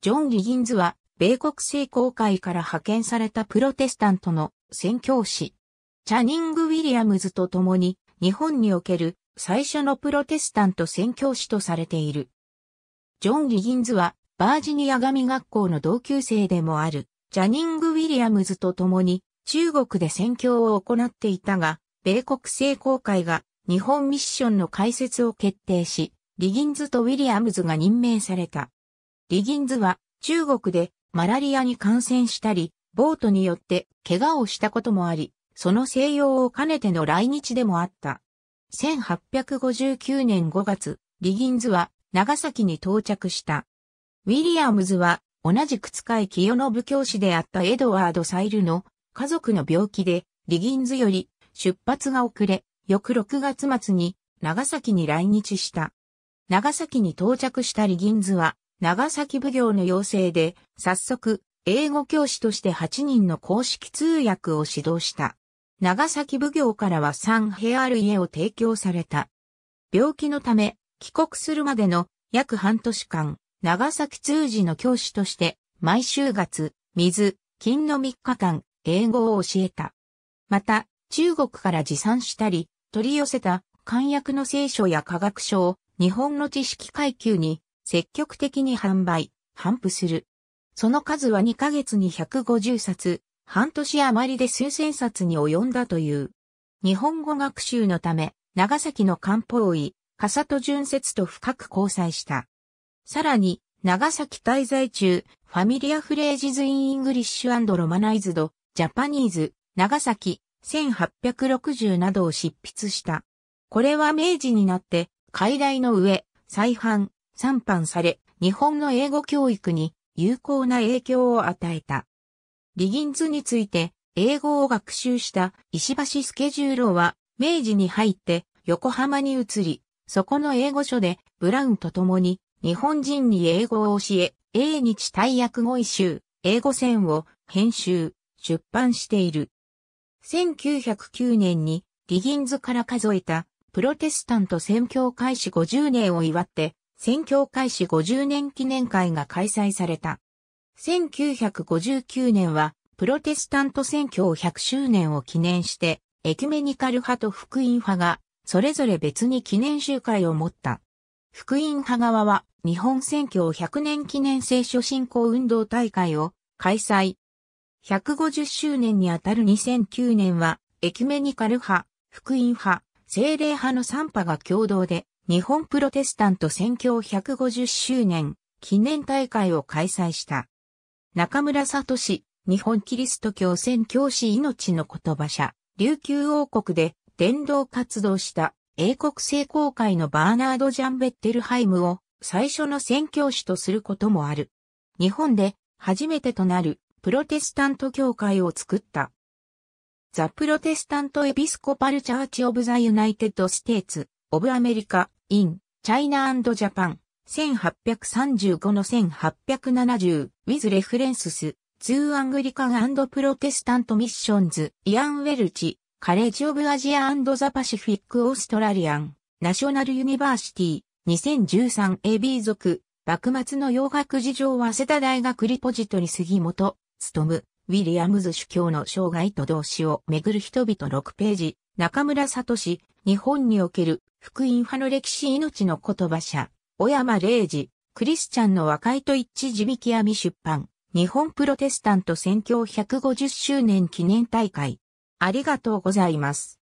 ジョン・リギンズは、米国聖公会から派遣されたプロテスタントの宣教師。チャニング・ウィリアムズと共に、日本における最初のプロテスタント宣教師とされている。ジョン・リギンズは、バージニア神学校の同級生でもある、ジャニング・ウィリアムズと共に、中国で宣教を行っていたが、米国聖公会が日本ミッションの開設を決定し、リギンズとウィリアムズが任命された。リギンズは中国でマラリアに感染したり、ボートによって怪我をしたこともあり、その静養を兼ねての来日でもあった。1859年5月、リギンズは長崎に到着した。ウィリアムズは同じく使い清信教師であったエドワード・サイルの家族の病気でリギンズより出発が遅れ、翌6月末に長崎に来日した。長崎に到着したリギンズは長崎奉行の要請で、早速、英語教師として8人の公式通訳を指導した。長崎奉行からは3部屋ある家を提供された。病気のため、帰国するまでの約半年間、長崎通事の教師として、毎週月、水、金の3日間、英語を教えた。また、中国から持参したり、取り寄せた、漢訳の聖書や科学書を、日本の知識階級に積極的に販売、販布する。その数は2ヶ月に150冊、半年余りで数千冊に及んだという。日本語学習のため、長崎の漢方医、笠戸淳節と深く交際した。さらに、長崎滞在中、ファミリアフレージズ・イン・イングリッシュロマナイズド、ジャパニーズ、長崎、1860などを執筆した。これは明治になって、海題の上、再販、参般され、日本の英語教育に有効な影響を与えた。リギンズについて、英語を学習した石橋スケジュールは、明治に入って横浜に移り、そこの英語書でブラウンと共に日本人に英語を教え、英日大訳語一集、英語線を編集、出版している。1909年にリギンズから数えたプロテスタント宣教開始50年を祝って宣教開始50年記念会が開催された。1959年は、プロテスタント宣教100周年を記念して、エキュメニカル派と福音派が、それぞれ別に記念集会を持った。福音派側は、日本宣教100年記念聖書信仰運動大会を開催。150周年にあたる2009年は、エキュメニカル派、福音派、精霊派の3派が共同で、日本プロテスタント宣教150周年記念大会を開催した。中村聡、日本キリスト教宣教師命の言葉者、琉球王国で伝道活動した英国聖公会のバーナード・ジャンベッテルハイムを最初の宣教師とすることもある。日本で初めてとなるプロテスタント教会を作った。ザ・プロテスタント・エビスコパル・チャーチ・オブ・ザ・ユナイテッド・ステーツ・オブ・アメリカ in China and Japan 1835の1870 with references to Anglican and Protestant missions Ian Welch College of Asia and the Pacific Australian National University 2013AB 族幕末の洋楽事情は瀬田大学リポジトリ杉本、務、ウィリアムズ主教の生涯と同志をめぐる人々6ページ、中村聡、日本における福音派の歴史命の言葉者、小山玲二、クリスチャンの和解と一致地引き網出版、日本プロテスタント宣教150周年記念大会。ありがとうございます。